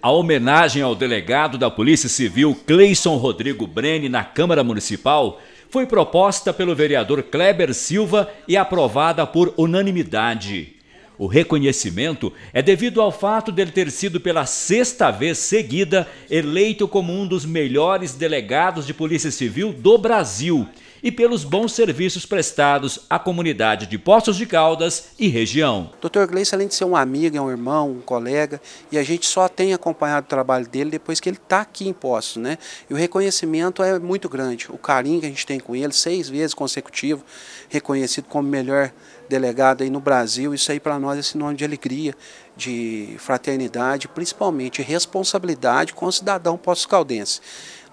A homenagem ao delegado da Polícia Civil Cleison Rodrigo Brene na Câmara Municipal foi proposta pelo vereador Kleber Silva e aprovada por unanimidade. O reconhecimento é devido ao fato dele ter sido pela sexta vez seguida eleito como um dos melhores delegados de Polícia Civil do Brasil e pelos bons serviços prestados à comunidade de Poços de Caldas e região. Dr. Gleice, além de ser um amigo, é um irmão, um colega, e a gente só tem acompanhado o trabalho dele depois que ele está aqui em Poços, né? E o reconhecimento é muito grande. O carinho que a gente tem com ele, seis vezes consecutivo, reconhecido como melhor delegado aí no Brasil, isso aí para nós é sinônimo de alegria, de fraternidade, principalmente responsabilidade com o cidadão poços-caldense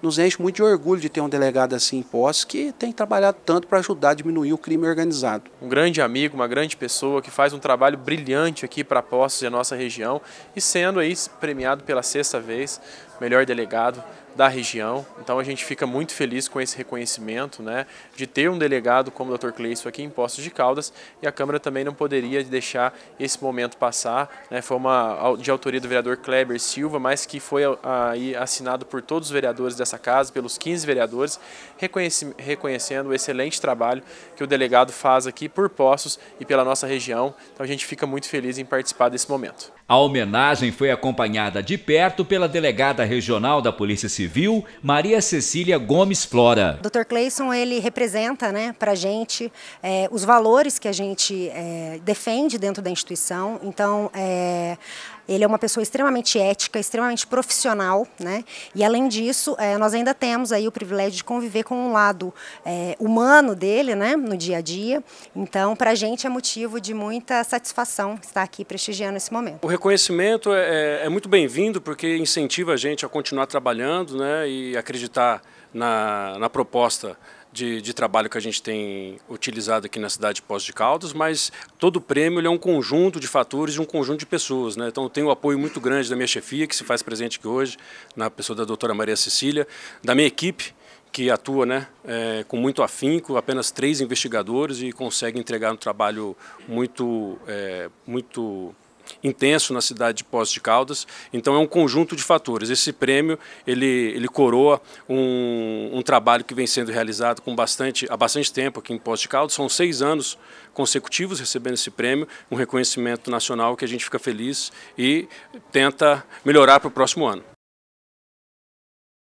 nos enche muito de orgulho de ter um delegado assim em posse que tem trabalhado tanto para ajudar a diminuir o crime organizado. Um grande amigo, uma grande pessoa que faz um trabalho brilhante aqui para Poços e a nossa região e sendo aí premiado pela sexta vez melhor delegado da região. Então a gente fica muito feliz com esse reconhecimento, né, de ter um delegado como o Dr. Cleison aqui em Poços de Caldas e a Câmara também não poderia deixar esse momento passar, né? Foi uma de autoria do vereador Kleber Silva, mas que foi aí assinado por todos os vereadores dessa casa, pelos 15 vereadores, reconhecendo o excelente trabalho que o delegado faz aqui por Poços e pela nossa região. Então a gente fica muito feliz em participar desse momento. A homenagem foi acompanhada de perto pela delegada regional da Polícia Civil, Maria Cecília Gomes Flora. Dr. Cleison, ele representa né, para a gente é, os valores que a gente é, defende dentro da instituição. Então, é, ele é uma pessoa extremamente ética, extremamente profissional, né? E além disso, é, nós ainda temos aí o privilégio de conviver com um lado é, humano dele, né? No dia a dia. Então, para a gente é motivo de muita satisfação estar aqui prestigiando esse momento. O reconhecimento é, é, é muito bem-vindo porque incentiva a gente a continuar trabalhando, né? E acreditar na, na proposta de, de, trabalho que a gente tem utilizado aqui na cidade de Poços de Caldas, mas todo prêmio é um conjunto de fatores e um conjunto de pessoas. Né? Então, eu tenho o um apoio muito grande da minha chefia, que se faz presente aqui hoje, na pessoa da doutora Maria Cecília, da minha equipe, que atua né, é, com muito afinco, apenas três investigadores e consegue entregar um trabalho muito, é, muito intenso na cidade de Poços de Caldas. Então é um conjunto de fatores. Esse prêmio ele, ele coroa um, um trabalho que vem sendo realizado com bastante, há bastante tempo aqui em Poços de Caldas. São seis anos consecutivos recebendo esse prêmio, um reconhecimento nacional que a gente fica feliz e tenta melhorar para o próximo ano.